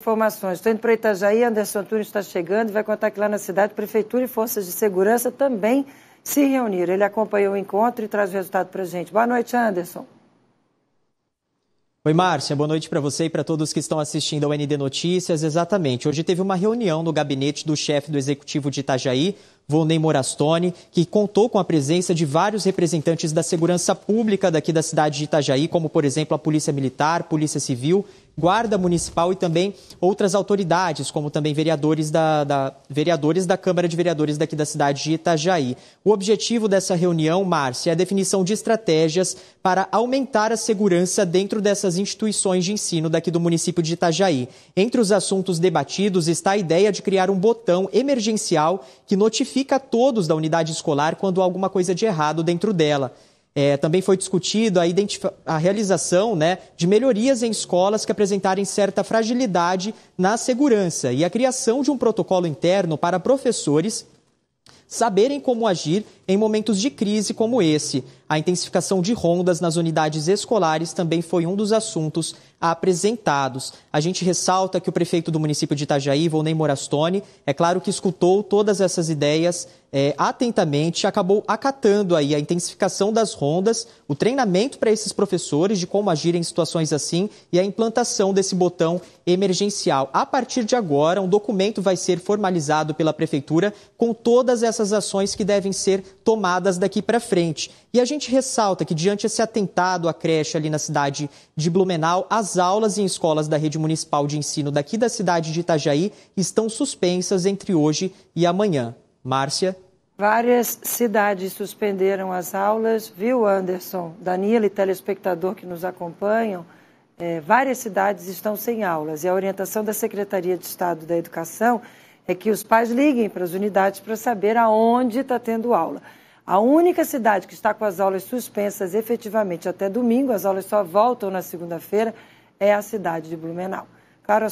informações. Estou indo para Itajaí, Anderson Antunes está chegando e vai contar que lá na cidade, Prefeitura e Forças de Segurança também se reuniram. Ele acompanhou o encontro e traz o resultado para a gente. Boa noite, Anderson. Oi, Márcia. Boa noite para você e para todos que estão assistindo ao ND Notícias. Exatamente. Hoje teve uma reunião no gabinete do chefe do executivo de Itajaí Volney Morastone, que contou com a presença de vários representantes da segurança pública daqui da cidade de Itajaí, como, por exemplo, a Polícia Militar, Polícia Civil, Guarda Municipal e também outras autoridades, como também vereadores da, da, vereadores da Câmara de Vereadores daqui da cidade de Itajaí. O objetivo dessa reunião, Márcia, é a definição de estratégias para aumentar a segurança dentro dessas instituições de ensino daqui do município de Itajaí. Entre os assuntos debatidos está a ideia de criar um botão emergencial que notifique notifica a todos da unidade escolar quando há alguma coisa de errado dentro dela. É, também foi discutido a, a realização né, de melhorias em escolas que apresentarem certa fragilidade na segurança e a criação de um protocolo interno para professores saberem como agir em momentos de crise como esse. A intensificação de rondas nas unidades escolares também foi um dos assuntos apresentados. A gente ressalta que o prefeito do município de Itajaí, Volney Morastone, é claro que escutou todas essas ideias é, atentamente, acabou acatando aí a intensificação das rondas, o treinamento para esses professores de como agir em situações assim e a implantação desse botão emergencial. A partir de agora, um documento vai ser formalizado pela prefeitura com todas essas ações que devem ser tomadas daqui para frente. E a gente ressalta que diante esse atentado à creche ali na cidade de Blumenau, as aulas em escolas da rede municipal de ensino daqui da cidade de Itajaí estão suspensas entre hoje e amanhã. Márcia. Várias cidades suspenderam as aulas, viu, Anderson? Danilo e telespectador que nos acompanham, é, várias cidades estão sem aulas. E a orientação da Secretaria de Estado da Educação é que os pais liguem para as unidades para saber aonde está tendo aula. A única cidade que está com as aulas suspensas efetivamente até domingo, as aulas só voltam na segunda-feira, é a cidade de Blumenau. Claro,